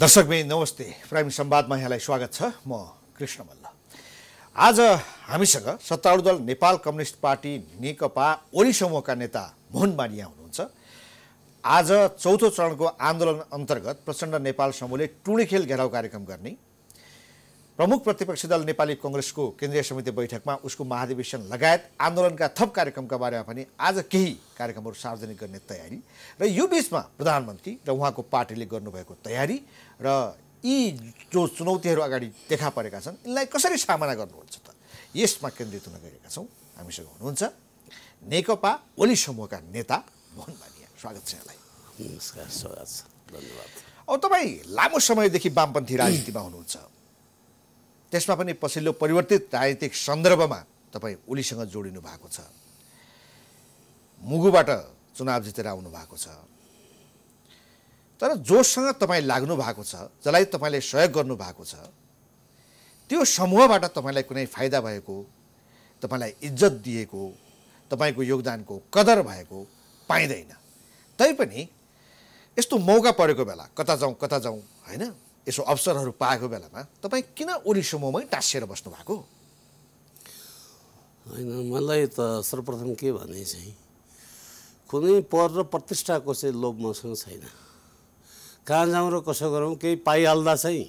दर्शक भाइ नमस्ते प्राइम सम्वादमा यहाँलाई स्वागत छ म कृष्ण मल्ल आज हामीसँग सत्तारूढ दल नेपाल कम्युनिस्ट पार्टी नेकपा ओली समूहका नेता मोहन बानिया हुनुहुन्छ आज चौथो चरणको आन्दोलन अन्तर्गत प्रचण्ड नेपाल समूहले टुँडेखेल घेराउ कार्यक्रम गर्ने प्रमुख प्रतिपक्षी दल नेपाली कङ्ग्रेसको केन्द्रीय समिति बैठकमा उसको महाधिवेशन लगायत आन्दोलनका थप कार्यक्रमका बारेमा पनि आज केही कार्यक्रमहरू सार्वजनिक गर्ने तयारी र यो बिचमा प्रधानमन्त्री र उहाँको पार्टीले गर्नुभएको तयारी र यी जो चुनौतीहरू अगाडि देखा परेका छन् यिनलाई कसरी सामना गर्नुहुन्छ त यसमा केन्द्रित हुन गएका छौँ हामीसँग हुनुहुन्छ नेकपा ओली समूहका नेता मोहन बानिया स्वागत छ यहाँलाई नमस्कार स्वागत छ धन्यवाद अब तपाईँ लामो समयदेखि वामपन्थी राजनीतिमा हुनुहुन्छ त्यसमा पनि पछिल्लो परिवर्तित राजनीतिक सन्दर्भमा तपाईँ ओलीसँग जोडिनु भएको छ मुगुबाट चुनाव जितेर आउनु भएको छ तर जोसँग तपाईँ लाग्नु भएको छ जसलाई तपाईँले सहयोग गर्नुभएको छ त्यो समूहबाट तपाईँलाई कुनै फाइदा भएको तपाईँलाई इज्जत दिएको तपाईँको योगदानको कदर भएको पाइँदैन तैपनि यस्तो मौका परेको बेला कता जाउँ कता जाउँ होइन यसो अवसरहरू पाएको बेलामा तपाईँ किन ओली समूहमै टाँसिएर बस्नु भएको होइन मलाई त सर्वप्रथम के भने चाहिँ कुनै पद र प्रतिष्ठाको चाहिँ लोभ मसँग छैन कहाँ जाउँ र कसो गरौँ केही पाइहाल्दा चाहिँ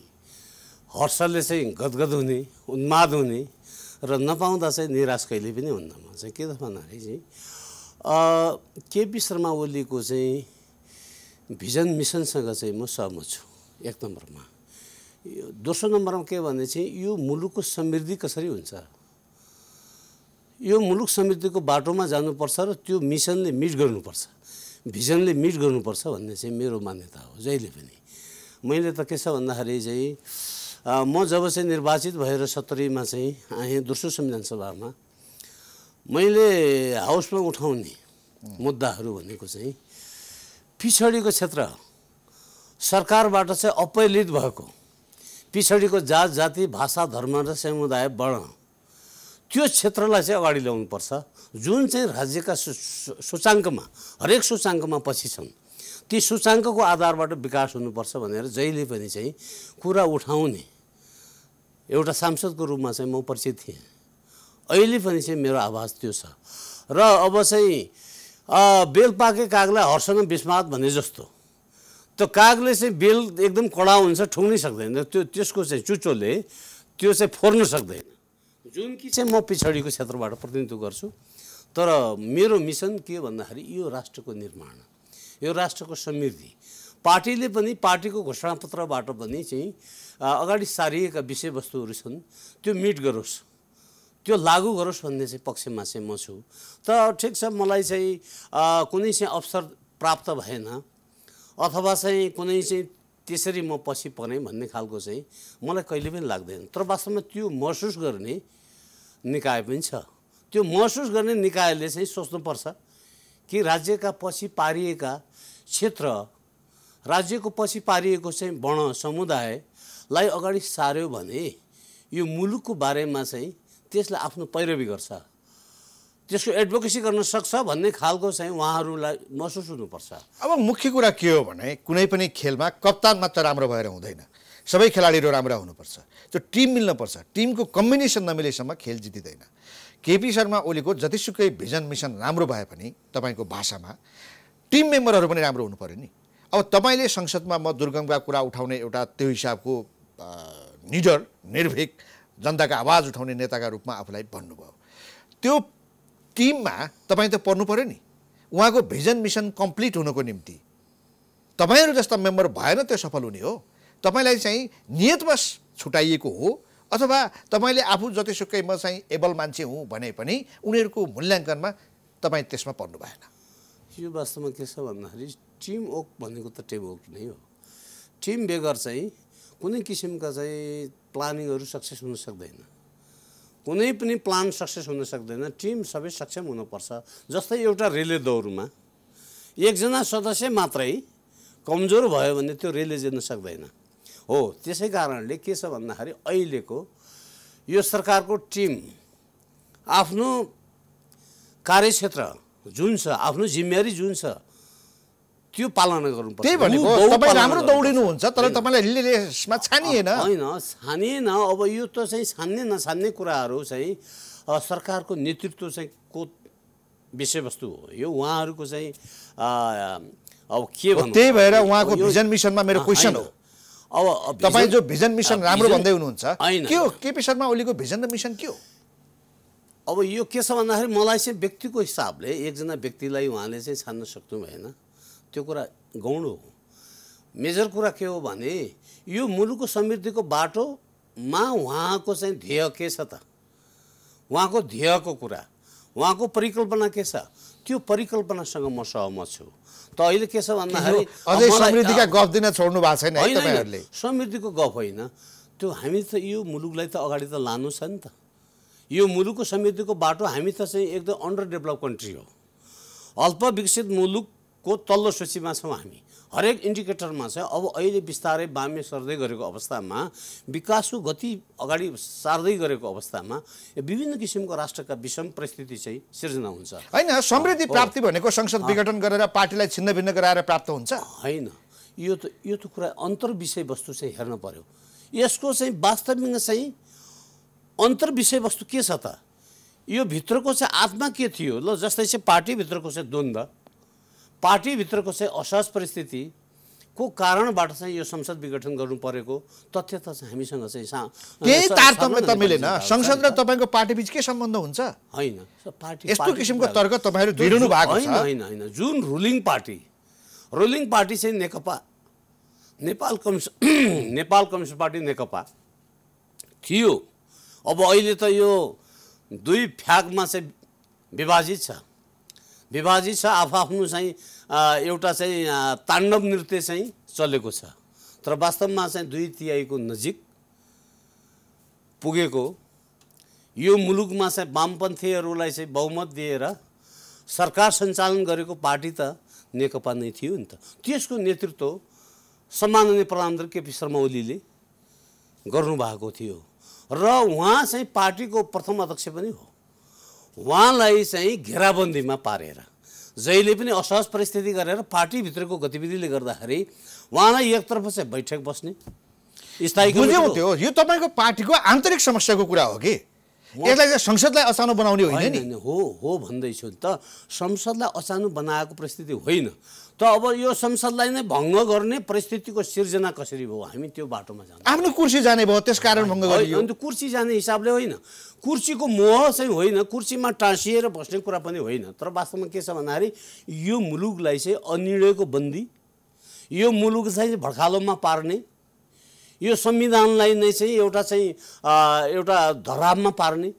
हर्षले चाहिँ गदगद हुने उन्माद हुने र नपाउँदा चाहिँ निराश कहिले पनि हुन्न म चाहिँ के त भन्दाखेरि चाहिँ केपी शर्मा ओलीको चाहिँ भिजन मिसनसँग चाहिँ म सहमत छु एक नम्बरमा दोस्रो नम्बरमा के भने चाहिँ यो मुलुकको समृद्धि कसरी हुन्छ यो मुलुक समृद्धिको बाटोमा जानुपर्छ र त्यो मिसनले मिट गर्नुपर्छ भिजनले मिट गर्नुपर्छ भन्ने चाहिँ मेरो मान्यता हो जहिले पनि मैले त के छ भन्दाखेरि चाहिँ म जब चाहिँ निर्वाचित भएर सत्तरीमा चाहिँ आएँ दोस्रो संविधान सभामा मैले हाउसमा उठाउने मुद्दाहरू भनेको चाहिँ पिछडिको क्षेत्र सरकारबाट चाहिँ अपैलित भएको पिछडिको जात जाति भाषा धर्म र समुदाय वर्ण त्यो क्षेत्रलाई चाहिँ अगाडि ल्याउनुपर्छ जुन चाहिँ राज्यका सूचाङ्कमा हरेक सूचाङ्कमा पछि छन् ती सूचाङ्कको आधारबाट विकास हुनुपर्छ भनेर जहिले पनि चाहिँ कुरा उठाउने एउटा सांसदको रूपमा चाहिँ म परिचित थिएँ अहिले पनि चाहिँ मेरो आवाज त्यो छ र अब चाहिँ बेल पाके कागलाई हर्षण विस्मात भने जस्तो त्यो कागले चाहिँ बेल एकदम कडा हुन्छ ठुङ्नै सक्दैन त्यो त्यसको चाहिँ चुच्चोले त्यो चाहिँ फोर्न सक्दैन जुन कि चाहिँ म पछाडिको क्षेत्रबाट प्रतिनिधित्व गर्छु तर मेरो मिसन के भन्दाखेरि यो राष्ट्रको निर्माण यो राष्ट्रको समृद्धि पार्टीले पनि पार्टीको घोषणापत्रबाट पनि चाहिँ अगाडि सारिएका विषयवस्तुहरू छन् त्यो मिट गरोस् त्यो लागु गरोस् भन्ने चाहिँ पक्षमा चाहिँ म छु तर ठिक छ मलाई चाहिँ कुनै चाहिँ अवसर प्राप्त भएन अथवा चाहिँ कुनै चाहिँ त्यसरी म पछि परेँ भन्ने खालको चाहिँ मलाई कहिले पनि लाग्दैन तर वास्तवमा त्यो महसुस गर्ने निकाय पनि छ त्यो महसुस गर्ने निकायले चाहिँ सोच्नुपर्छ कि राज्यका पछि पारिएका क्षेत्र राज्यको पछि पारिएको चाहिँ वर्ण समुदायलाई अगाडि सार्यो भने यो मुलुकको बारेमा चाहिँ त्यसले आफ्नो पैरवी गर्छ त्यसको एडभोकेसी गर्न सक्छ भन्ने खालको चाहिँ उहाँहरूलाई महसुस हुनुपर्छ अब मुख्य कुरा के हो भने कुनै पनि खेलमा कप्तान मात्र राम्रो भएर हुँदैन सबै खेलाडीहरू राम्रा हुनुपर्छ त्यो टिम मिल्नुपर्छ टिमको कम्बिनेसन नमिलेसम्म खेल जितिँदैन केपी शर्मा ओलीको जतिसुकै भिजन मिसन राम्रो भए पनि तपाईँको भाषामा टिम मेम्बरहरू पनि राम्रो हुनु नि अब तपाईँले संसदमा म दुर्गमका कुरा उठाउने एउटा त्यो हिसाबको निडर निर्भीक जनताको आवाज उठाउने नेताका रूपमा आफूलाई भन्नुभयो त्यो टिममा तपाईँ त पर्नु पऱ्यो नि उहाँको भिजन मिसन कम्प्लिट हुनको निम्ति तपाईँहरू जस्ता मेम्बर भएन त्यो सफल हुने हो तपाईँलाई चाहिँ नियतवश छुट्याइएको हो अथवा तपाईँले आफू जतिसुकै म चाहिँ एबल मान्छे हुँ भने पनि उनीहरूको मूल्याङ्कनमा तपाईँ त्यसमा पर्नु भएन यो वास्तवमा के छ भन्दाखेरि टिम ओक भनेको त टिम ओक नै हो टिम बेगर चाहिँ कुनै किसिमका चाहिँ प्लानिङहरू सक्सेस हुन सक्दैन कुनै पनि प्लान सक्सेस हुन सक्दैन टिम सबै सक्षम हुनुपर्छ जस्तै एउटा रेले दौडमा एकजना सदस्य मात्रै कमजोर भयो भने त्यो रेले जित्न सक्दैन हो त्यसै कारणले के छ भन्दाखेरि अहिलेको यो सरकारको टिम आफ्नो कार्यक्षेत्र जुन छ आफ्नो जिम्मेवारी जुन छ त्यो पालना गर्नुपर्छ त्यही भनेको तपाईँ राम्रो दौडिनुहुन्छ तर तपाईँलाई यसमा छानिएन होइन छानिएन अब यो त चाहिँ छान्ने नछान्ने कुराहरू चाहिँ सरकारको नेतृत्व चाहिँ को विषयवस्तु हो यो उहाँहरूको चाहिँ अब के त्यही भएर उहाँको भिजन मिसनमा मेरो क्वेसन हो अब तपाईँ जो भिजन मिसन राम्रो भन्दै हुनुहुन्छ के हो केपी शर्मा ओलीको भिजन र मिसन के हो अब यो के छ भन्दाखेरि मलाई चाहिँ व्यक्तिको हिसाबले एकजना व्यक्तिलाई उहाँले चाहिँ छान्न सक्नु भएन त्यो कुरा गौण हो मेजर कुरा के हो भने यो मुलुकको समृद्धिको बाटोमा उहाँको चाहिँ ध्येय के छ त उहाँको ध्येयको कुरा उहाँको परिकल्पना के छ त्यो परिकल्पनासँग म सहमत छु त अहिले के छ भन्दाखेरि अझै समृद्धिका गफ दिन छोड्नु भएको छैन तपाईँहरूले समृद्धिको गफ होइन त्यो हामी त यो मुलुकलाई त अगाडि त लानु छ नि त यो मुलुकको समृद्धिको बाटो हामी त चाहिँ एकदम अन्डर डेभलप कन्ट्री हो अल्प विकसित मुलुकको तल्लो सूचीमा छौँ हामी हरेक इन्डिकेटरमा चाहिँ अब अहिले बिस्तारै बामे सर्दै गरेको अवस्थामा विकासको गति अगाडि सार्दै गरेको अवस्थामा विभिन्न किसिमको राष्ट्रका विषम परिस्थिति चाहिँ सिर्जना हुन्छ होइन समृद्धि प्राप्ति भनेको संसद विघटन गरेर पार्टीलाई छिन्नभिन्न गराएर प्राप्त हुन्छ होइन यो त यो त कुरा अन्तर्विषयवस्तु चाहिँ हेर्न पर्यो यसको चाहिँ वास्तविक चाहिँ अन्तर्विषयवस्तु के छ त यो भित्रको चाहिँ आत्मा के थियो ल जस्तै चाहिँ पार्टीभित्रको चाहिँ द्वन्द्व पार्टीभित्रको चाहिँ असहज परिस्थिति को कारणबाट चाहिँ यो संसद विघटन गर्नु परेको तथ्य त हामीसँग चाहिँ केही तारतम्य त मिलेन संसद र तपाईँको पार्टीबिच के सम्बन्ध हुन्छ होइन पार्टी यस्तो किसिमको तर्क तपाईँहरू होइन भएको छ होइन होइन जुन रुलिङ पार्टी रुलिङ पार्टी चाहिँ Nekapa Nepal communist Nepal communist party Nekapa थियो अब अहिले त यो दुई फ्यागमा चाहिँ विभाजित छ विभाजित छ आफआफ्नो चाहिँ एउटा चाहिँ ताण्डव नृत्य चाहिँ चलेको छ तर वास्तवमा चाहिँ दुई तिहाईको नजिक पुगेको यो मुलुकमा चाहिँ वामपन्थीहरूलाई चाहिँ बहुमत दिएर सरकार सञ्चालन गरेको पार्टी त नेकपा नै थियो नि त त्यसको नेतृत्व सम्माननीय प्रधानमन्त्री केपी शर्मा ओलीले गर्नुभएको थियो र उहाँ चाहिँ पार्टीको प्रथम अध्यक्ष पनि हो उहाँलाई चाहिँ घेराबन्दीमा पारेर जहिले पनि असहज परिस्थिति गरेर पार्टीभित्रको गतिविधिले गर्दाखेरि उहाँलाई एकतर्फ चाहिँ बैठक बस्ने स्थायी त्यो यो तपाईँको पार्टीको आन्तरिक समस्याको कुरा हो कि यसलाई संसदलाई अचानो बनाउने होइन नि हो हो भन्दैछु त संसदलाई अचानो बनाएको परिस्थिति होइन त अब यो संसदलाई नै भङ्ग गर्ने परिस्थितिको सिर्जना कसरी भयो हामी त्यो बाटोमा जान्छ आफ्नो कुर्सी जाने भयो त्यस कारण भङ्ग गरियो अन्त कुर्सी जाने हिसाबले होइन कुर्सीको मोह चाहिँ होइन कुर्सीमा टाँसिएर बस्ने कुरा पनि होइन तर वास्तवमा के छ भन्दाखेरि यो मुलुकलाई चाहिँ अनिर्णयको बन्दी यो मुलुक चाहिँ भड्कालोमा पार्ने यो संविधानलाई नै चाहिँ एउटा चाहिँ एउटा धरावमा पार्ने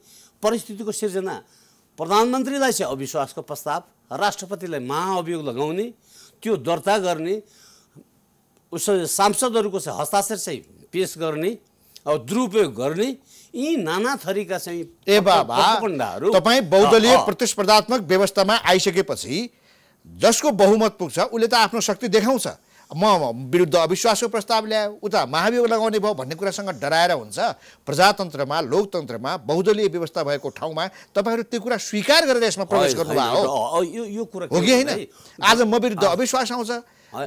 परिस्थितिको सिर्जना प्रधानमन्त्रीलाई चाहिँ अविश्वासको प्रस्ताव राष्ट्रपतिलाई महाअभियोग लगाउने त्यो दर्ता गर्ने उस सांसदहरूको चाहिँ हस्ताक्षर चाहिँ पेस गर्ने अब दुरुपयोग गर्ने यी नाना थरीका चाहिँ ए बाबाहरू तपाईँ बहुदलीय प्रतिस्पर्धात्मक व्यवस्थामा आइसकेपछि जसको बहुमत पुग्छ उसले त आफ्नो शक्ति देखाउँछ म विरुद्ध अविश्वासको प्रस्ताव ल्यायो उता महाभियोग लगाउने भयो भन्ने कुरासँग डराएर हुन्छ प्रजातन्त्रमा लोकतन्त्रमा बहुदलीय व्यवस्था भएको ठाउँमा तपाईँहरू त्यो कुरा स्वीकार गरेर यसमा प्रवेश गर्नुभयो हो कि होइन आज म विरुद्ध अविश्वास आउँछ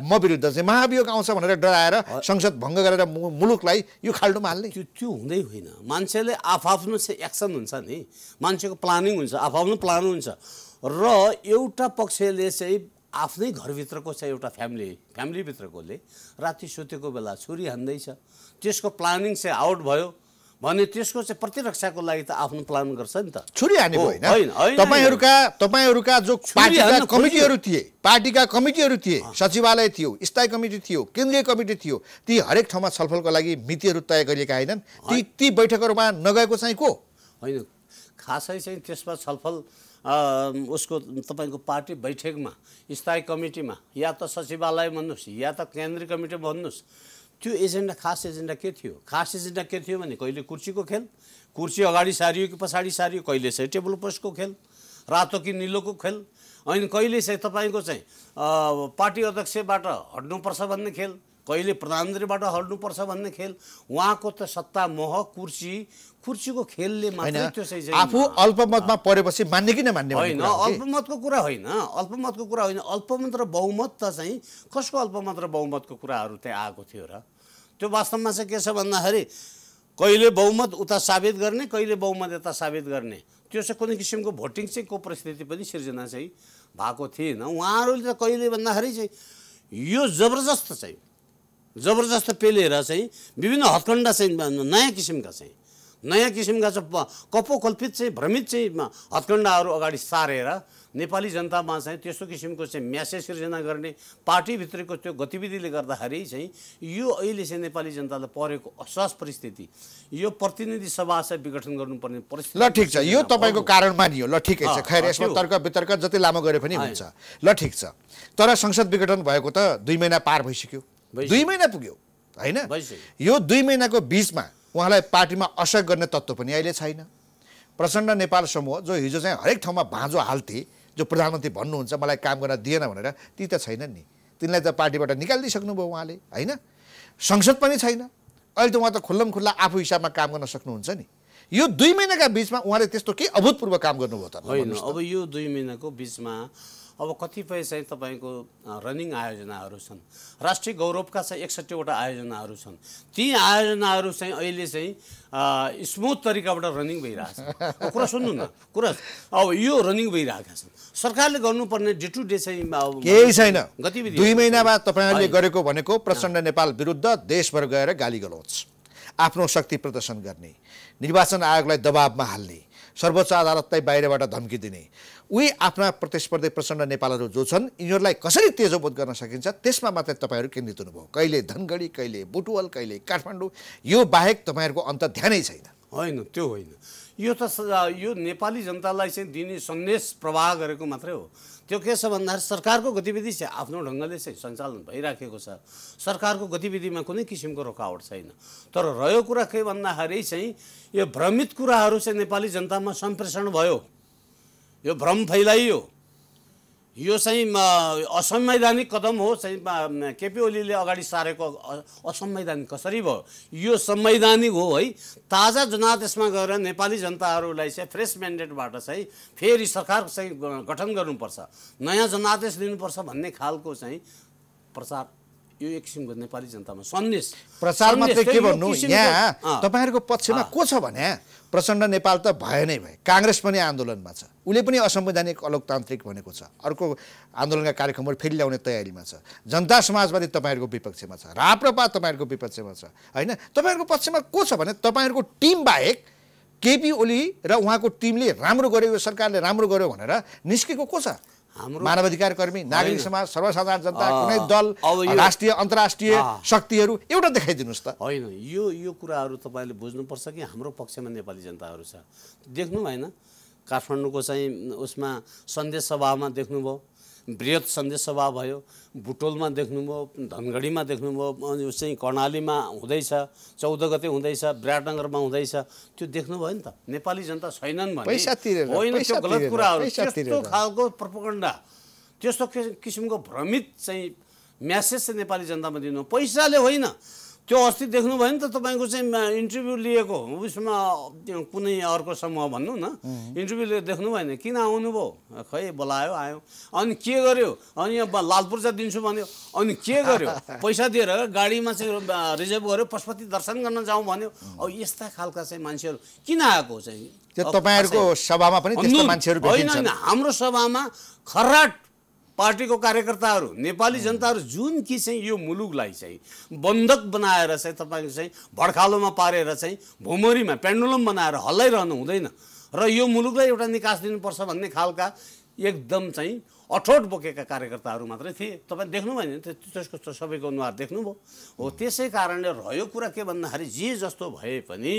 म विरुद्ध चाहिँ महाभियोग आउँछ भनेर डराएर संसद भङ्ग गरेर मुलुकलाई यो खाल्डोमा हाल्ने त्यो त्यो हुँदै होइन मान्छेले आफआफ्नो एक्सन हुन्छ नि मान्छेको प्लानिङ हुन्छ आफआफ्नो प्लान हुन्छ र एउटा पक्षले चाहिँ आफ्नै घरभित्रको चाहिँ एउटा फ्यामिली फ्यामिलीभित्रकोले राति सुतेको बेला छुरी हान्दैछ त्यसको प्लानिङ चाहिँ आउट भयो भने त्यसको चाहिँ प्रतिरक्षाको लागि त आफ्नो प्लान गर्छ नि त छुरी हानेको होइन तपाईँहरूका तपाईँहरूका जो कमिटीहरू थिए पार्टीका कमिटीहरू थिए सचिवालय थियो स्थायी कमिटी थियो केन्द्रीय कमिटी थियो ती हरेक ठाउँमा छलफलको लागि मितिहरू तय गरिएका होइनन् ती ती बैठकहरूमा नगएको चाहिँ को होइन खासै चाहिँ त्यसमा छलफल उसको तपाईँको पार्टी बैठकमा स्थायी कमिटीमा या त सचिवालय भन्नुहोस् या त केन्द्रीय कमिटी भन्नुहोस् त्यो एजेन्डा खास एजेन्डा के थियो खास एजेन्डा के थियो भने कहिले कुर्सीको खेल कुर्सी अगाडि सारियो कि पछाडि सारियो कहिले चाहिँ टेबल पोस्टको खेल रातो कि निलोको खेल अनि कहिले चाहिँ तपाईँको चाहिँ पार्टी अध्यक्षबाट हट्नुपर्छ भन्ने खेल कहिले प्रधानमन्त्रीबाट हट्नुपर्छ भन्ने खेल उहाँको त सत्ता मोह कुर्सी कुर्सीको खेलले मात्रै त्यो आफू अल्पमतमा परेपछि मान्ने कि नमान्ने होइन अल्पमतको कुरा होइन अल्पमतको कुरा होइन अल्पमत र बहुमत त चाहिँ कसको अल्पमत र बहुमतको कुराहरू त्यहाँ आएको थियो र त्यो वास्तवमा चाहिँ के छ भन्दाखेरि कहिले बहुमत उता साबित गर्ने कहिले बहुमत यता साबित गर्ने त्यो चाहिँ कुनै किसिमको भोटिङ चाहिँ को परिस्थिति पनि सिर्जना चाहिँ भएको थिएन उहाँहरूले त कहिले भन्दाखेरि चाहिँ यो जबरजस्त चाहिँ जबरजस्त पेलेर चाहिँ विभिन्न हत्कण्डा चाहिँ नयाँ किसिमका चाहिँ नयाँ किसिमका चाहिँ कपोकल्पित चाहिँ भ्रमित चाहिँ हत्कण्डाहरू अगाडि सारेर नेपाली जनतामा चाहिँ त्यस्तो किसिमको चाहिँ म्यासेज सिर्जना गर्ने पार्टीभित्रको त्यो गतिविधिले गर्दाखेरि चाहिँ यो अहिले चाहिँ नेपाली जनतालाई परेको असहज परिस्थिति यो प्रतिनिधि सभा चाहिँ विघटन गर्नुपर्ने परिस्थिति ल ठिक छ यो तपाईँको कारण मानियो ल ठिकै छ खैर यसमा तर्क वितर्क जति लामो गरे पनि हुन्छ ल ठिक छ तर संसद विघटन भएको त दुई महिना पार भइसक्यो दुई महिना पुग्यो होइन यो दुई महिनाको बिचमा उहाँलाई पार्टीमा असर गर्ने तत्त्व पनि अहिले छैन प्रचण्ड नेपाल समूह जो हिजो चाहिँ हरेक ठाउँमा भाँजो हाल्थे जो प्रधानमन्त्री भन्नुहुन्छ मलाई काम गर्न दिएन भनेर ती त छैनन् नि तिनलाई त पार्टीबाट निकालिदिइसक्नुभयो उहाँले होइन संसद पनि छैन अहिले त उहाँ त खुल्लम खुल्ला आफू हिसाबमा काम गर्न सक्नुहुन्छ नि यो दुई महिनाका बिचमा उहाँले त्यस्तो के अभूतपूर्व काम गर्नुभयो त होइन अब यो दुई महिनाको बिचमा अब कतिपय चाहिँ तपाईँको रनिङ आयोजनाहरू छन् राष्ट्रिय गौरवका चाहिँ एकसट्ठीवटा आयोजनाहरू छन् ती आयोजनाहरू चाहिँ अहिले चाहिँ स्मुथ तरिकाबाट रनिङ भइरहेको छ कुरा सुन्नु न कुरा अब यो रनिङ भइरहेका छन् सरकारले गर्नुपर्ने डे टु डे चाहिँ केही छैन गतिविधि दुई महिना बाद तपाईँहरूले गरेको भनेको प्रचण्ड नेपाल विरुद्ध देशभर गएर गाली गलोच आफ्नो शक्ति प्रदर्शन गर्ने निर्वाचन आयोगलाई दबाबमा हाल्ने सर्वोच्च अदालतलाई बाहिरबाट धम्की दिने उही आफ्ना प्रतिस्पर्धी प्रचण्ड नेपालहरू जो छन् यिनीहरूलाई कसरी तेजोबोध गर्न सकिन्छ त्यसमा मात्रै तपाईँहरू केन्द्रित हुनुभयो कहिले धनगढी कहिले बुटवल कहिले काठमाडौँ यो बाहेक तपाईँहरूको अन्त ध्यानै छैन होइन त्यो होइन यो त यो नेपाली जनतालाई चाहिँ दिने सन्देश प्रवाह गरेको मात्रै हो त्यो के छ भन्दाखेरि सरकारको गतिविधि चाहिँ आफ्नो ढङ्गले चाहिँ सञ्चालन भइराखेको छ सरकारको गतिविधिमा कुनै किसिमको रोकावट छैन तर रह्यो कुरा के भन्दाखेरि चाहिँ यो भ्रमित कुराहरू चाहिँ नेपाली जनतामा सम्प्रेषण भयो यो भ्रम फैलाइयो यो चाहिँ असंवैधानिक कदम हो चाहिँ केपी ओलीले अगाडि सारेको असंवैधानिक कसरी भयो यो संवैधानिक हो है ताजा जनादेशमा गएर नेपाली जनताहरूलाई चाहिँ फ्रेस म्यान्डेटबाट चाहिँ फेरि सरकार चाहिँ गठन गर्नुपर्छ नयाँ जनादेश दिनुपर्छ भन्ने खालको चाहिँ प्रचार यो एक किसिमको नेपाली जनतामा सन्देश प्रचार मात्रै के भन्नु यहाँ तपाईँहरूको पक्षमा को छ भने प्रचण्ड नेपाल त भए नै भए काङ्ग्रेस पनि आन्दोलनमा छ उसले पनि असंवैधानिक अलोकतान्त्रिक भनेको छ अर्को आन्दोलनका कार्यक्रमहरू फेरि ल्याउने तयारीमा छ जनता समाजवादी तपाईँहरूको विपक्षमा छ राप्रपा तपाईँहरूको विपक्षमा छ होइन तपाईँहरूको पक्षमा को छ भने तपाईँहरूको टिम बाहेक केपी ओली र उहाँको टिमले राम्रो गर्यो यो सरकारले राम्रो गर्यो भनेर निस्केको को छ मानवाधिकार कर्मी नागरिक समाज सर्वसाधारण जनता कुनै दल राष्ट्रिय अन्तर्राष्ट्रिय शक्तिहरू एउटा देखाइदिनुहोस् त होइन यो यो कुराहरू तपाईँले बुझ्नुपर्छ कि हाम्रो पक्षमा नेपाली जनताहरू छ देख्नु भएन काठमाडौँको चाहिँ उसमा सन्देश सभामा देख्नुभयो वृहत सन्देश सभा भयो बुटोलमा देख्नुभयो धनगढीमा देख्नुभयो अनि चाहिँ कर्णालीमा हुँदैछ चौध गते हुँदैछ विराटनगरमा हुँदैछ त्यो देख्नुभयो नि त नेपाली जनता छैनन् भने होइन त्यो गलत कुराहरू त्यस्तो खालको प्रपगण्डा त्यस्तो किसिमको भ्रमित चाहिँ म्यासेज चाहिँ नेपाली जनतामा दिनु पैसाले होइन त्यो अस्ति देख्नुभयो नि त तपाईँको चाहिँ इन्टरभ्यू लिएको उसमा कुनै अर्को समूह भन्नु न इन्टरभ्यू लिएर देख्नु भएन किन आउनुभयो खै बोलायो आयो अनि के गर्यो अनि यहाँ लाल पूर्जा दिन्छु भन्यो अनि के गर्यो पैसा दिएर गाडीमा चाहिँ रिजर्भ गर्यो पशुपति दर्शन गर्न जाउँ भन्यो अब यस्ता खालका चाहिँ मान्छेहरू किन आएको चाहिँ तपाईँहरूको सभामा पनि मान्छेहरू होइन होइन हाम्रो सभामा खराट पार्टीको कार्यकर्ताहरू नेपाली जनताहरू जुन कि चाहिँ यो मुलुकलाई चाहिँ बन्धक बनाएर चाहिँ तपाईँको चाहिँ भडखालोमा पारेर चाहिँ भुमरीमा पेन्डुलम बनाएर हल्लाइरहनु हुँदैन र यो मुलुकलाई एउटा निकास दिनुपर्छ भन्ने खालका एकदम चाहिँ अठोट बोकेका कार्यकर्ताहरू मात्रै थिए तपाईँ देख्नुभयो नि त्यसको सबैको अनुहार देख्नुभयो हो त्यसै कारणले रह्यो कुरा के भन्दाखेरि जे जस्तो भए पनि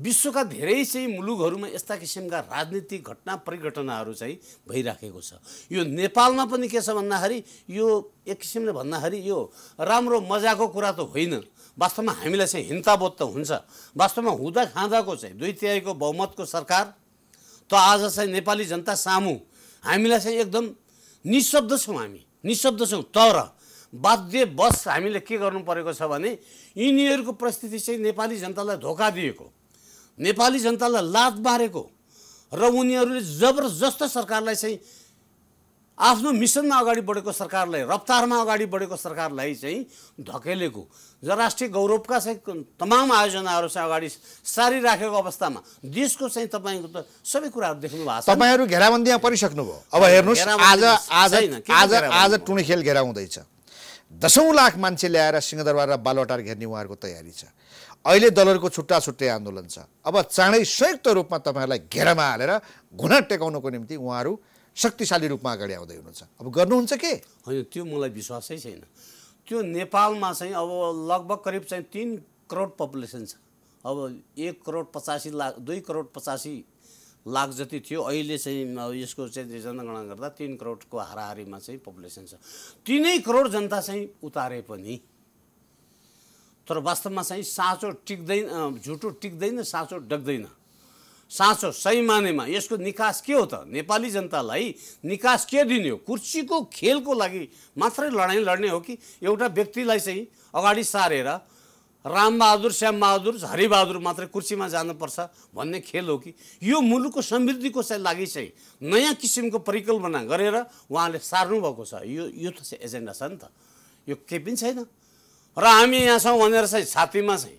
विश्वका धेरै चाहिँ मुलुकहरूमा यस्ता किसिमका राजनीतिक घटना परिघटनाहरू चाहिँ भइराखेको छ यो नेपालमा पनि के छ भन्दाखेरि यो एक किसिमले भन्दाखेरि यो राम्रो मजाको कुरा त होइन वास्तवमा हामीलाई चाहिँ हिन्ताबोध त हुन्छ वास्तवमा हुँदा खाँदाको चाहिँ दुई तिहाईको बहुमतको सरकार त आज चाहिँ नेपाली जनता सामु हामीलाई चाहिँ एकदम निशब्द छौँ हामी निशब्द छौँ तर बाध्य बस हामीले के गर्नु परेको छ भने यिनीहरूको परिस्थिति चाहिँ नेपाली जनतालाई धोका दिएको नेपाली जनतालाई लात बारेको र उनीहरूले जबरजस्त सरकारलाई चाहिँ आफ्नो मिसनमा अगाडि बढेको सरकारलाई रफ्तारमा अगाडि बढेको सरकारलाई चाहिँ धकेलेको ज राष्ट्रिय गौरवका चाहिँ तमाम आयोजनाहरू चाहिँ अगाडि सारी राखेको अवस्थामा देशको चाहिँ तपाईँको त सबै कुराहरू देख्नु भएको छ तपाईँहरू घेराबन्दीमा परिसक्नुभयो अब हेर्नुहोस् आज आज आज आज टुणी खेल घेरा हुँदैछ दसौँ लाख मान्छे ल्याएर सिंहदरबार र बालवाटार घेर्ने उहाँहरूको तयारी छ अहिले दलहरूको छुट्टा छुट्टै आन्दोलन छ अब चाँडै संयुक्त रूपमा तपाईँहरूलाई घेरामा हालेर घुना टेकाउनको निम्ति उहाँहरू शक्तिशाली रूपमा अगाडि आउँदै हुनुहुन्छ अब गर्नुहुन्छ के होइन त्यो मलाई विश्वासै छैन त्यो नेपालमा चाहिँ अब लगभग करिब चाहिँ तिन करोड पपुलेसन छ अब एक करोड पचासी लाख दुई करोड पचासी लाख जति थियो अहिले चाहिँ यसको चाहिँ जनगणना गर्दा तिन करोडको हाराहारीमा चाहिँ पपुलेसन छ तिनै करोड जनता चाहिँ उतारे पनि तर वास्तवमा चाहिँ साँचो टिक्दैन झुटो टिक्दैन साँचो डग्दैन साँचो सही मानेमा यसको निकास के हो त नेपाली जनतालाई निकास के दिने हो कुर्सीको खेलको लागि मात्रै लडाइँ लड्ने हो कि एउटा व्यक्तिलाई चाहिँ अगाडि सारेर रामबहादुर श्यामबहादुर हरिबहादुर मात्रै कुर्सीमा जानुपर्छ भन्ने खेल हो कि यो मुलुकको समृद्धिको चाहिँ लागि चाहिँ नयाँ किसिमको परिकल्पना गरेर उहाँले सार्नुभएको छ यो यो त एजेन्डा छ नि त यो केही पनि छैन र हामी यहाँ छौँ भनेर चाहिँ छातीमा चाहिँ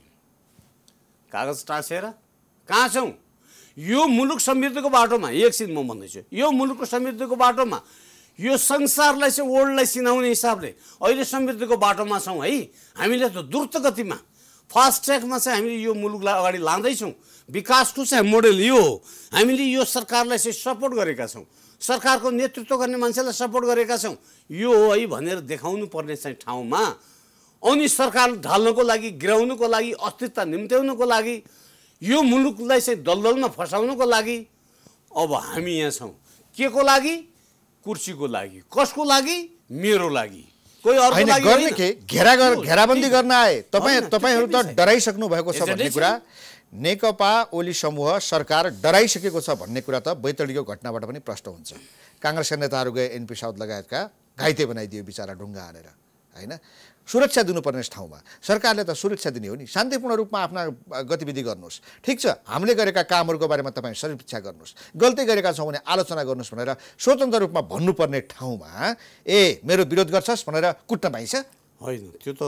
कागज टाँसेर कहाँ छौँ यो मुलुक समृद्धिको बाटोमा एकछिन म भन्दैछु यो मुलुकको समृद्धिको बाटोमा यो संसारलाई चाहिँ वर्ल्डलाई चिनाउने हिसाबले अहिले समृद्धिको बाटोमा छौँ है हामीले त द्रुत गतिमा फास्ट ट्र्याकमा चाहिँ हामीले यो मुलुकलाई अगाडि लाँदैछौँ विकासको चाहिँ मोडेल यो हो हामीले यो सरकारलाई चाहिँ सपोर्ट गरेका छौँ सरकारको नेतृत्व गर्ने मान्छेलाई सपोर्ट गरेका छौँ यो हो है भनेर देखाउनु पर्ने चाहिँ ठाउँमा अनि सरकार ढाल्नको लागि गिराउनुको लागि अस्तित्व निम्त्याउनुको लागि यो मुलुकलाई चाहिँ दलदलमा फसाउनुको लागि अब हामी यहाँ छौँ के को लागि कुर्सीको लागि कसको लागि मेरो लागि कोही अर्को के घेरा घेराबन्दी गर्न आए तपाईँ तपाईँहरू त डराइसक्नु भएको छ भन्ने कुरा नेकपा ओली समूह सरकार डराइसकेको छ भन्ने कुरा त बैतडीको घटनाबाट पनि प्रष्ट हुन्छ काङ्ग्रेसका नेताहरू गए एनपी साउद लगायतका घाइते बनाइदियो बिचरा ढुङ्गा हालेर होइन सुरक्षा दिनुपर्ने ठाउँमा सरकारले त सुरक्षा दिने हो नि शान्तिपूर्ण रूपमा आफ्ना गतिविधि गर्नुहोस् ठिक छ हामीले गरेका कामहरूको बारेमा तपाईँ समीक्षा गर्नुहोस् गल्ती गरेका छौँ भने आलोचना गर्नुहोस् भनेर स्वतन्त्र रूपमा भन्नुपर्ने ठाउँमा ए मेरो विरोध गर्छस् भनेर कुट्न पाइन्छ होइन त्यो त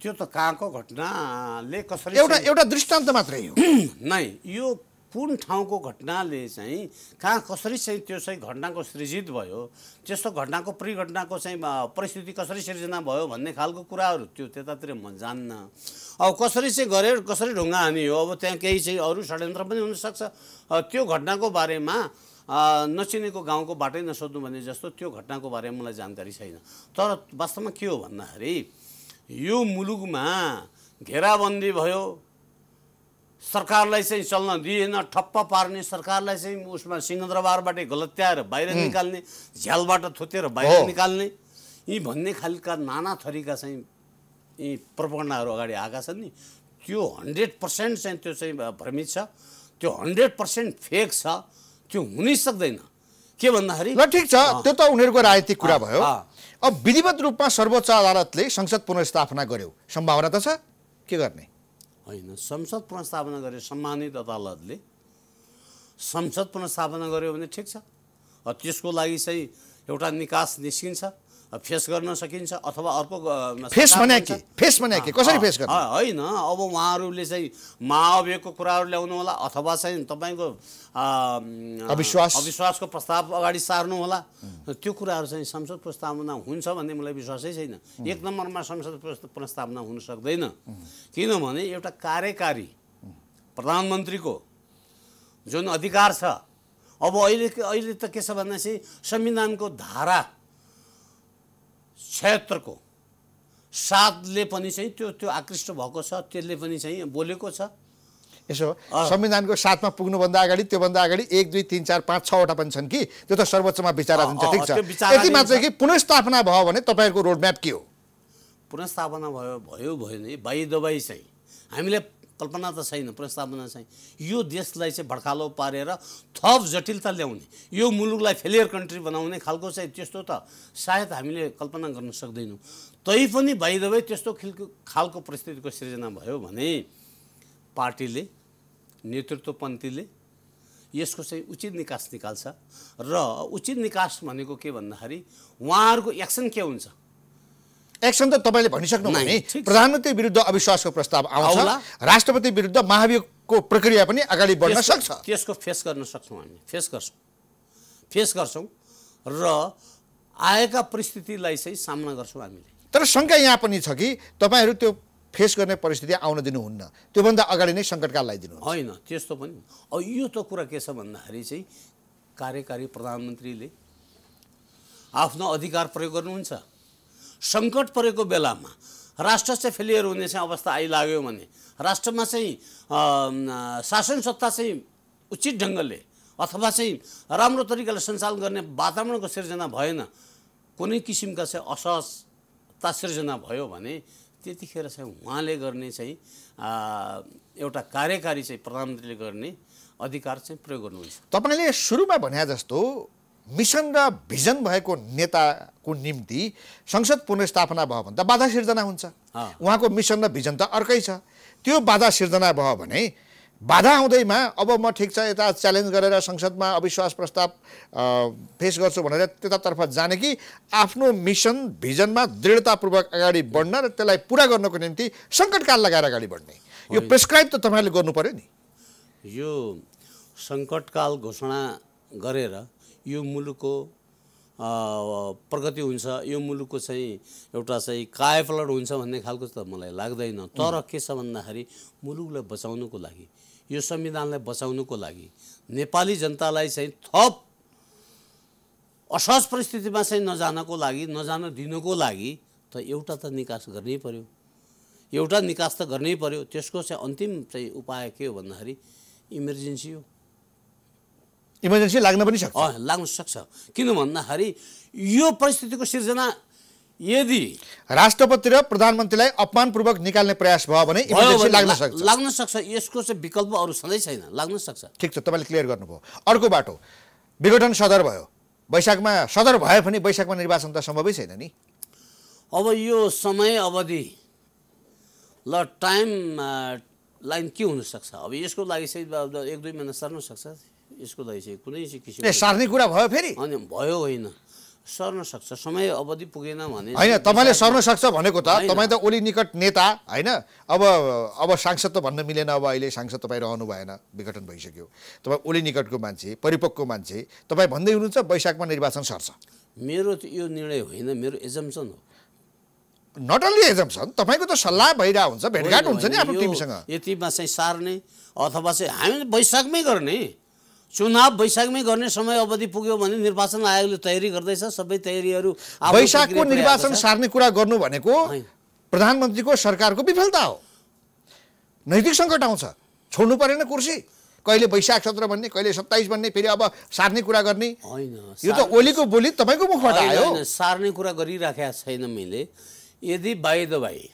त्यो त कहाँको घटनाले कसरी एउटा एउटा दृष्टान्त मात्रै हो नै यो कुन ठाउँको घटनाले चाहिँ कहाँ कसरी चाहिँ त्यो चाहिँ घटनाको सृजित भयो त्यस्तो घटनाको घटनाको चाहिँ परिस्थिति कसरी सिर्जना भयो भन्ने खालको कुराहरू त्यो त्यतातिर म जान्न अब कसरी चाहिँ गरे कसरी ढुङ्गा हानियो अब त्यहाँ केही चाहिँ अरू षड्यन्त्र पनि हुनसक्छ त्यो घटनाको बारेमा नचिनेको गाउँको बाटै नसोध्नु भने जस्तो त्यो घटनाको बारेमा मलाई जानकारी छैन तर वास्तवमा के हो भन्दाखेरि यो मुलुकमा घेराबन्दी भयो सरकारलाई चाहिँ चल्न दिएन ठप्प पार्ने सरकारलाई चाहिँ उसमा सिंहदरबारबाटै गलत्याएर बाहिर निकाल्ने झ्यालबाट थुतेर बाहिर निकाल्ने यी भन्ने खालका नाना थरीका चाहिँ यी प्रपणाहरू अगाडि आएका छन् नि त्यो हन्ड्रेड पर्सेन्ट चाहिँ त्यो चाहिँ भ्रमित छ त्यो हन्ड्रेड पर्सेन्ट फेक छ त्यो हुनै सक्दैन के भन्दाखेरि ल ठिक छ त्यो त उनीहरूको राजनीतिक कुरा भयो अब विधिवत रूपमा सर्वोच्च अदालतले संसद पुनर्स्थापना गर्यो सम्भावना त छ के गर्ने होइन संसद पुनस्थापना गरे सम्मानित अदालतले संसद पुनस्थापना गर्यो भने ठिक छ त्यसको लागि चाहिँ एउटा निकास निस्किन्छ फेस गर्न सकिन्छ अथवा अर्को फेस भने के फेस भने के कसरी फेस गर्नु होइन अब उहाँहरूले चाहिँ माओवादीको कुराहरू ल्याउनु होला अथवा चाहिँ तपाईँको अविश्वास अविश्वासको प्रस्ताव अगाडि सार्नु होला त्यो कुराहरू चाहिँ संसद प्रस्तावना हुन्छ भन्ने मलाई विश्वासै छैन एक नम्बरमा संसद प्रस्तावना हुन सक्दैन किनभने एउटा कार्यकारी प्रधानमन्त्रीको जुन अधिकार छ अब अहिले अहिले त के छ भन्दा चाहिँ संविधानको धारा क्षेत्रको साथले पनि चाहिँ त्यो त्यो आकृष्ट भएको छ त्यसले पनि चाहिँ बोलेको छ यसो संविधानको साथमा पुग्नुभन्दा अगाडि त्योभन्दा अगाडि एक दुई तिन चार पाँच छवटा पनि छन् कि त्यो त सर्वोच्चमा विचार हुन्छ ठिक छ यति मात्र कि पुनस्थापना भयो भने तपाईँहरूको रोडम्याप के हो पुनस्थापना भयो भयो भयो नि बाई दबाई चाहिँ हामीले कल्पना त छैन प्रस्तावना छैन यो देशलाई चाहिँ भड्कालो पारेर थप जटिलता ल्याउने यो मुलुकलाई फेलियर कन्ट्री बनाउने खालको चाहिँ त्यस्तो त सायद हामीले कल्पना गर्न सक्दैनौँ तैपनि भइदबै त्यस्तो खिल्को खालको परिस्थितिको सृजना भयो भने पार्टीले नेतृत्वपन्थीले यसको चाहिँ उचित निकास निकाल्छ र उचित निकास भनेको के भन्दाखेरि उहाँहरूको एक्सन के हुन्छ एक्सन त तपाईँले भनिसक्नु भने प्रधानमन्त्री विरुद्ध अविश्वासको प्रस्ताव आउँछ राष्ट्रपति विरुद्ध महाभियोगको प्रक्रिया पनि अगाडि बढ्न सक्छ त्यसको फेस गर्न सक्छौँ हामी फेस गर्छौँ फेस गर्छौँ र आएका परिस्थितिलाई चाहिँ सामना गर्छौँ हामीले तर शङ्का यहाँ पनि छ कि तपाईँहरू त्यो फेस गर्ने परिस्थिति आउन दिनुहुन्न त्योभन्दा अगाडि नै सङ्कटकाल लगाइदिनु होइन त्यस्तो पनि अब यो त कुरा के छ भन्दाखेरि चाहिँ कार्यकारी प्रधानमन्त्रीले आफ्नो अधिकार प्रयोग गर्नुहुन्छ सङ्कट परेको बेलामा राष्ट्र चाहिँ फेलियर हुने चाहिँ अवस्था आइलाग्यो भने राष्ट्रमा चाहिँ शासन सत्ता चाहिँ उचित ढङ्गले अथवा चाहिँ राम्रो तरिकाले सञ्चालन गर्ने वातावरणको सिर्जना भएन कुनै किसिमका चाहिँ असहजता सिर्जना भयो भने त्यतिखेर चाहिँ उहाँले गर्ने चाहिँ एउटा कार्यकारी चाहिँ प्रधानमन्त्रीले गर्ने अधिकार चाहिँ प्रयोग गर्नुहुन्छ तपाईँले सुरुमा भने जस्तो मिसन र भिजन भएको नेताको निम्ति संसद पुनर्स्थापना भयो भने त बाधा सिर्जना हुन्छ उहाँको मिसन र भिजन त अर्कै छ त्यो बाधा सिर्जना भयो भने बाधा आउँदैमा अब म ठिक छ यता च्यालेन्ज गरेर संसदमा अविश्वास प्रस्ताव फेस गर्छु भनेर त्यतातर्फ जाने कि आफ्नो मिसन भिजनमा दृढतापूर्वक अगाडि बढ्न र त्यसलाई पुरा गर्नको निम्ति सङ्कटकाल लगाएर अगाडि बढ्ने यो प्रेस्क्राइब त तपाईँहरूले गर्नु पऱ्यो नि यो सङ्कटकाल घोषणा गरेर यो मुलुकको प्रगति हुन्छ यो मुलुकको चाहिँ एउटा चाहिँ कायापलट हुन्छ भन्ने खालको त मलाई लाग्दैन तर के छ भन्दाखेरि मुलुकलाई बचाउनुको लागि यो संविधानलाई बचाउनुको लागि नेपाली जनतालाई चाहिँ थप असहज परिस्थितिमा चाहिँ नजानको लागि नजान दिनुको लागि त एउटा त निकास गर्नै पर्यो एउटा निकास त गर्नै पर्यो त्यसको चाहिँ अन्तिम चाहिँ उपाय के हो भन्दाखेरि इमर्जेन्सी हो इमर्जेन्सी लाग्न पनि सक्छ लाग्न सक्छ किन भन्दाखेरि यो परिस्थितिको सिर्जना यदि राष्ट्रपति र प्रधानमन्त्रीलाई अपमानपूर्वक निकाल्ने प्रयास भयो भने लाग्न सक्छ लाग्न सक्छ यसको चाहिँ विकल्प अरू सधैँ छैन लाग्न सक्छ ठिक छ तपाईँले क्लियर गर्नुभयो अर्को बाटो विघटन सदर भयो वैशाखमा सदर भए पनि वैशाखमा निर्वाचन त सम्भवै छैन नि अब यो समय अवधि ल टाइम लाइन के हुनसक्छ अब यसको लागि चाहिँ एक दुई महिना सर्न सक्छ यसको लागि कुनै चाहिँ किसिम सार्ने कुरा भयो फेरि अनि भयो होइन सर्न सक्छ समय अवधि पुगेन भने होइन तपाईँले सर्न सक्छ भनेको त तपाईँ त ओली निकट नेता होइन अब अब सांसद त भन्न मिलेन अब अहिले सांसद तपाईँ रहनु भएन विघटन भइसक्यो तपाईँ ओली निकटको मान्छे परिपक्व मान्छे तपाईँ भन्दै हुनुहुन्छ वैशाखमा निर्वाचन सर्छ मेरो त यो निर्णय होइन मेरो एजम्सन हो नट ओन्ली एजम्सन तपाईँको त सल्लाह भइरहेको हुन्छ भेटघाट हुन्छ नि आफ्नो टिमसँग यतिमा चाहिँ सार्ने अथवा चाहिँ हामी वैशाखमै गर्ने चुनाव वैशाखमै गर्ने समय अवधि पुग्यो भने निर्वाचन आयोगले तयारी गर्दैछ सबै तयारीहरू वैशाखको निर्वाचन सार्ने कुरा गर्नु भनेको प्रधानमन्त्रीको सरकारको विफलता हो नैतिक सङ्कट आउँछ छोड्नु परेन कुर्सी कहिले वैशाख सत्र भन्ने कहिले सत्ताइस भन्ने फेरि अब सार्ने कुरा गर्ने होइन यो त ओलीको बोली तपाईँको मुखबाट आयो सार्ने कुरा गरिराखेका छैन मैले यदि बाई द बाई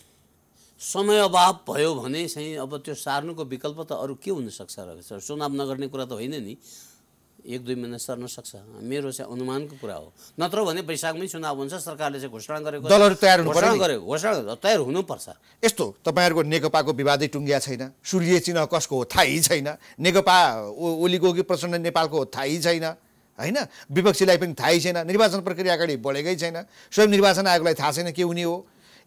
समय अभाव भयो भने चाहिँ अब त्यो सार्नुको विकल्प त अरू के हुनसक्छ र चुनाव नगर्ने कुरा त होइन नि एक दुई महिना सर्न सक्छ मेरो चाहिँ अनुमानको कुरा हो नत्र भने वैशाखमै चुनाव हुन्छ सरकारले चाहिँ घोषणा गरेको दलहरू तयार घोषणा गरेको घोषणा तयार हुनुपर्छ यस्तो तपाईँहरूको नेकपाको विवादै टुङ्गिया छैन सूर्य चिन्ह कसको हो थाहै छैन नेकपा ओलीको कि प्रचण्ड नेपालको थाहै छैन होइन विपक्षीलाई पनि थाहै छैन निर्वाचन प्रक्रिया अगाडि बढेकै छैन स्वयं निर्वाचन आयोगलाई थाहा छैन के हुने हो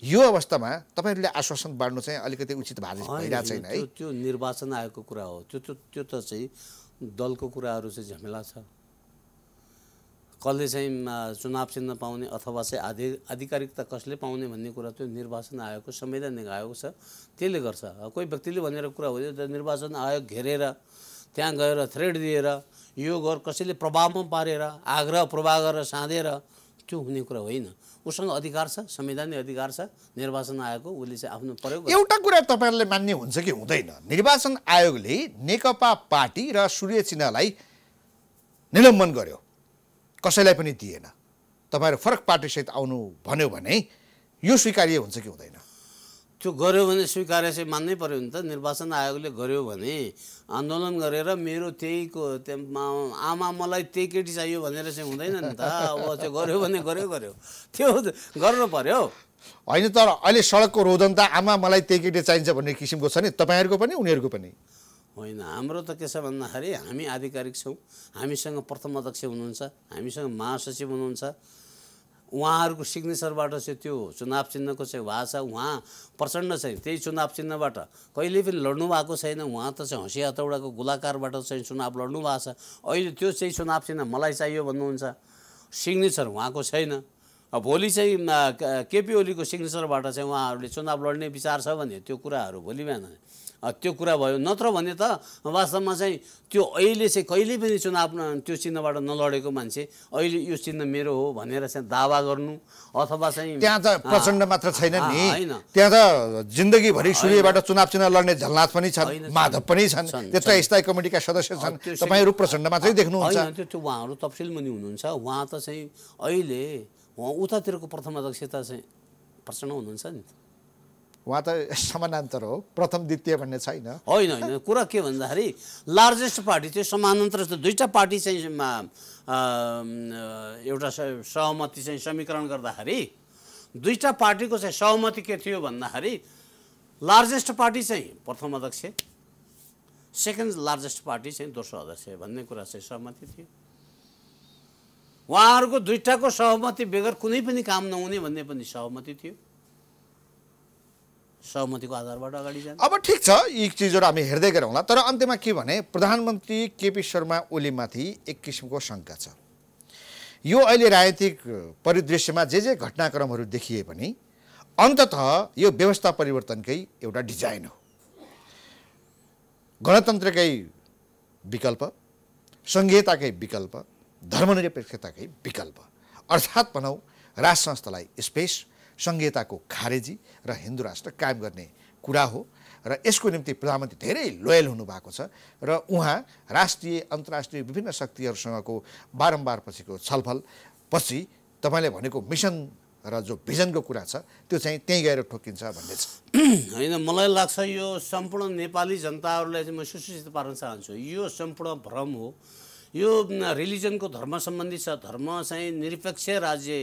यो अवस्थामा तपाईँहरूले आश्वासन बाँड्नु चाहिँ अलिकति उचित भाजी भइरहेको छैन है त्यो निर्वाचन आयोगको कुरा हो त्यो त त्यो त चाहिँ दलको कुराहरू चाहिँ झमेला छ कसले चाहिँ चुनाव चिन्ह पाउने अथवा चाहिँ आधि आधिकारिकता कसले पाउने भन्ने कुरा त्यो निर्वाचन आयोगको संवैधानिक आयोग छ त्यसले गर्छ कोही व्यक्तिले भनेर कुरा हुँदैन त्यो निर्वाचन आयोग घेरेर त्यहाँ गएर थ्रेड दिएर यो गर कसैले प्रभावमा पारेर आग्रह प्रभाव गरेर साँधेर त्यो हुने कुरा होइन उसँग अधिकार छ संवैधानिक अधिकार छ निर्वाचन आयोगको उसले चाहिँ आफ्नो प्रयोग एउटा कुरा तपाईँहरूलाई मान्ने हुन्छ कि हुँदैन निर्वाचन आयोगले नेकपा पार्टी र सूर्य चिन्हलाई निलम्बन गर्यो कसैलाई पनि दिएन तपाईँहरू फरक पार्टीसहित आउनु भन्यो भने यो स्वीकार्य हुन्छ कि हुँदैन त्यो गऱ्यो भने स्वीकार चाहिँ मान्नै पऱ्यो नि त निर्वाचन आयोगले गर्यो भने आन्दोलन गरेर मेरो त्यहीको आमा मलाई त्यही केटी चाहियो भनेर चाहिँ हुँदैन नि त अब त्यो गऱ्यो भने गऱ्यो गऱ्यो त्यो गर्नु पऱ्यो होइन तर अहिले सडकको रोदन त आमा मलाई त्यही केटी चाहिन्छ भन्ने किसिमको छ नि तपाईँहरूको पनि उनीहरूको पनि होइन हाम्रो त के छ भन्दाखेरि हामी आधिकारिक छौँ हामीसँग प्रथम अध्यक्ष हुनुहुन्छ हामीसँग महासचिव हुनुहुन्छ उहाँहरूको सिग्नेचरबाट चाहिँ त्यो चुनाव चिन्हको चाहिँ भाषा उहाँ प्रचण्ड चाहिँ त्यही चुनाव चिन्हबाट कहिले पनि लड्नु भएको छैन उहाँ त चाहिँ हँसी हतौडाको गोलाकारबाट चाहिँ चुनाव लड्नु भएको छ अहिले त्यो चाहिँ चुनाव चिन्ह मलाई चाहियो भन्नुहुन्छ सिग्नेचर उहाँको छैन भोलि चाहिँ केपी ओलीको सिग्नेचरबाट चाहिँ उहाँहरूले चुनाव लड्ने विचार छ भने त्यो कुराहरू भोलि बिहान त्यो कुरा भयो नत्र भने त वास्तवमा चाहिँ त्यो अहिले चाहिँ कहिले पनि चुनाव त्यो चिन्हबाट नलडेको मान्छे अहिले यो चिन्ह मेरो हो भनेर चाहिँ दावा गर्नु अथवा चाहिँ त्यहाँ त प्रचण्ड मात्र छैन नि होइन त्यहाँ त जिन्दगीभरि सूर्यबाट चुनाव चिन्ह लड्ने झलनाथ पनि छन् माधव पनि छन् त्यत्र स्थायी कमिटीका सदस्य छन् तपाईँहरू प्रचण्ड मात्रै देख्नुहुन्छ त्यो त्यो उहाँहरू तफसिलमुनि हुनुहुन्छ उहाँ त चाहिँ अहिले उहाँ उतातिरको प्रथम अध्यक्षता चाहिँ प्रचण्ड हुनुहुन्छ नि उहाँ त समानान्तर हो प्रथम द्वितीय भन्ने छैन होइन होइन कुरा के भन्दाखेरि लार्जेस्ट पार्टी चाहिँ समानान्तर दुईवटा पार्टी चाहिँ एउटा सहमति चाहिँ समीकरण गर्दाखेरि दुईवटा पार्टीको चाहिँ सहमति के थियो भन्दाखेरि लार्जेस्ट पार्टी चाहिँ प्रथम अध्यक्ष सेकेन्ड लार्जेस्ट पार्टी चाहिँ दोस्रो अध्यक्ष भन्ने कुरा चाहिँ सहमति थियो उहाँहरूको दुइटाको सहमति बेगर कुनै पनि काम नहुने भन्ने पनि सहमति थियो सहमतिको आधारबाट अगाडि जान्छ अब ठिक छ यी चिजहरू हामी हेर्दै गरौँला तर अन्त्यमा के भने प्रधानमन्त्री केपी शर्मा ओलीमाथि एक किसिमको शङ्का छ यो अहिले राजनीतिक परिदृश्यमा जे जे घटनाक्रमहरू देखिए पनि अन्तत यो व्यवस्था परिवर्तनकै एउटा डिजाइन हो गणतन्त्रकै विकल्प सङ्घीयताकै विकल्प धर्मनिरपेक्षताकै विकल्प अर्थात् भनौँ राज संस्थालाई स्पेस संहिताको खारेजी र हिन्दू राष्ट्र कायम गर्ने कुरा हो र यसको निम्ति प्रधानमन्त्री धेरै लोयल हुनुभएको छ र उहाँ राष्ट्रिय अन्तर्राष्ट्रिय विभिन्न शक्तिहरूसँगको बारम्बार पछिको छलफल पछि तपाईँले भनेको मिसन र जो भिजनको कुरा छ त्यो चाहिँ त्यहीँ गएर ठोकिन्छ भन्ने छ होइन मलाई लाग्छ यो सम्पूर्ण नेपाली जनताहरूलाई चाहिँ म सुसूचित पार्न चाहन्छु यो सम्पूर्ण भ्रम हो यो रिलिजनको धर्म सम्बन्धी छ धर्म चाहिँ निरपेक्ष राज्य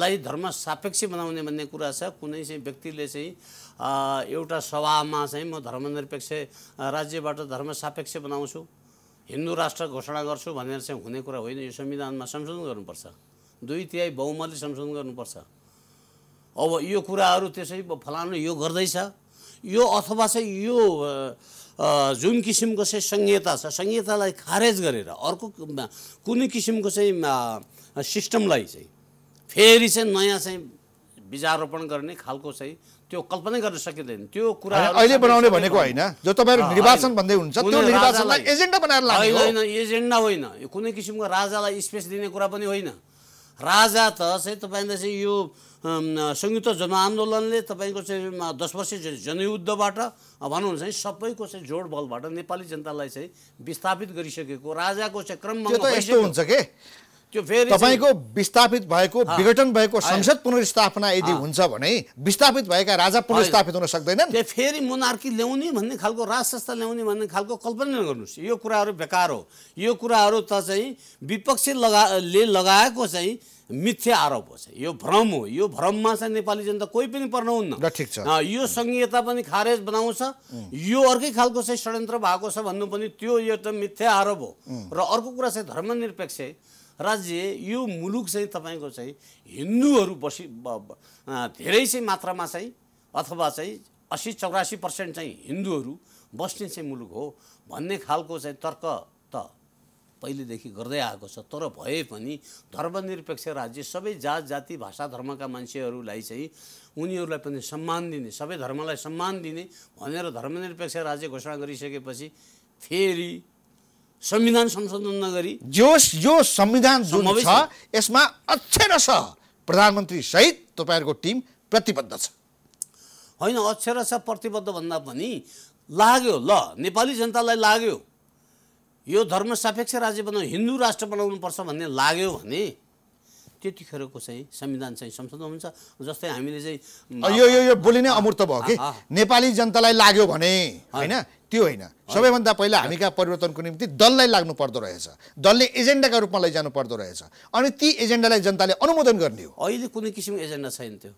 लाई धर्म सापेक्ष बनाउने भन्ने कुरा छ कुनै चाहिँ व्यक्तिले चाहिँ एउटा सभामा चाहिँ म धर्मनिरपेक्ष राज्यबाट धर्म सापेक्ष बनाउँछु हिन्दू राष्ट्र घोषणा गर्छु भनेर चाहिँ हुने कुरा होइन यो संविधानमा संशोधन गर्नुपर्छ दुई तिहाई बहुमतले संशोधन गर्नुपर्छ अब यो कुराहरू त्यसै फलानु यो गर्दैछ यो अथवा चाहिँ यो जुन किसिमको चाहिँ संहिता छ संहितालाई खारेज गरेर अर्को कुनै किसिमको चाहिँ सिस्टमलाई चाहिँ फेरि चाहिँ नयाँ चाहिँ बिजारोपण गर्ने खालको चाहिँ त्यो कल्पना गर्न सकिँदैन त्यो कुरा अहिले बनाउने भनेको होइन जो तपाईँहरू निर्वाचन भन्दै हुन्छ त्यो निर्वाचनलाई एजेन्डा बनाएर होइन एजेन्डा होइन यो कुनै किसिमको राजालाई स्पेस दिने कुरा पनि होइन राजा त चाहिँ तपाईँले चाहिँ यो संयुक्त जनआन्दोलनले तपाईँको चाहिँ दस वर्ष जनयुद्धबाट भनौँ चाहिँ सबैको चाहिँ जोड बलबाट नेपाली जनतालाई चाहिँ विस्थापित गरिसकेको राजाको चाहिँ क्रममा हुन्छ के तपाईँको विस्थापित भएको विघटन भएको संसद पुनर्स्थापना यदि हुन्छ भने विस्थापित भएका राजा पुनर्स्थापित हुन सक्दैनन् फेरि मोनार्की ल्याउने भन्ने खालको राज संस्था ल्याउने भन्ने खालको कल्पना नगर्नुहोस् यो कुराहरू बेकार हो यो कुराहरू त चाहिँ विपक्षी लगाले लगाएको चाहिँ मिथ्या आरोप हो यो भ्रम हो यो भ्रममा चाहिँ नेपाली जनता कोही पनि पर्न हुन्न ठिक छ यो सङ्घीयता पनि खारेज बनाउँछ यो अर्कै खालको चाहिँ षड्यन्त्र भएको छ भन्नु पनि त्यो यो त मिथ्या आरोप हो र अर्को कुरा चाहिँ धर्मनिरपेक्ष राज्य यो मुलुक चाहिँ तपाईँको चाहिँ हिन्दूहरू बसी धेरै चाहिँ मात्रामा चाहिँ अथवा चाहिँ असी चौरासी पर्सेन्ट चाहिँ हिन्दूहरू बस्ने चाहिँ मुलुक हो भन्ने खालको चाहिँ तर्क त पहिलेदेखि गर्दै आएको छ तर भए पनि धर्मनिरपेक्ष राज्य सबै जात जाति भाषा धर्मका मान्छेहरूलाई चाहिँ उनीहरूलाई पनि सम्मान दिने सबै धर्मलाई सम्मान दिने भनेर धर्मनिरपेक्ष राज्य घोषणा गरिसकेपछि फेरि संविधान संशोधन नगरी जो जो संविधान जुन छ यसमा अक्षरस प्रधानमन्त्री सहित तपाईँहरूको टिम प्रतिबद्ध छ होइन अक्षरस प्रतिबद्ध भन्दा पनि लाग्यो ल नेपाली जनतालाई लाग्यो यो धर्म सापेक्ष राज्य बनाउ हिन्दू राष्ट्र बनाउनुपर्छ भन्ने लाग्यो भने त्यतिखेरको चाहिँ संविधान चाहिँ संशोधन हुन्छ जस्तै हामीले चाहिँ यो यो बोली नै अमूर्त भयो कि नेपाली जनतालाई लाग्यो भने होइन त्यो होइन सबैभन्दा पहिला हामी कहाँ परिवर्तनको निम्ति दललाई लाग्नु पर्दो रहेछ दलले एजेन्डाका रूपमा लैजानु पर्दो रहेछ अनि ती एजेन्डालाई जनताले अनुमोदन गर्ने हो अहिले कुनै किसिमको एजेन्डा छैन त्यो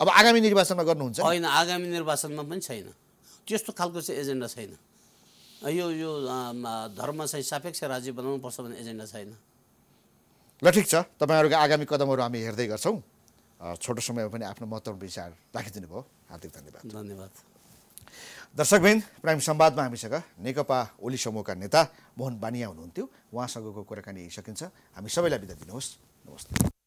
अब आगामी निर्वाचनमा गर्नुहुन्छ होइन आगामी निर्वाचनमा पनि छैन त्यस्तो खालको चाहिँ एजेन्डा छैन यो यो धर्म चाहिँ सापेक्ष राज्य बनाउनुपर्छ भन्ने एजेन्डा छैन ल ठिक छ तपाईँहरूको आगामी कदमहरू हामी हेर्दै गर्छौँ छोटो समयमा पनि आफ्नो महत्त्वपूर्ण विचार राखिदिनु भयो हार्दिक धन्यवाद धन्यवाद दर्शकबिन प्राइम संवादमा हामीसँग नेकपा ओली समूहका नेता मोहन बानिया हुनुहुन्थ्यो उहाँसँगको कुराकानी सकिन्छ हामी सबैलाई बिदा दिनुहोस् नमस्ते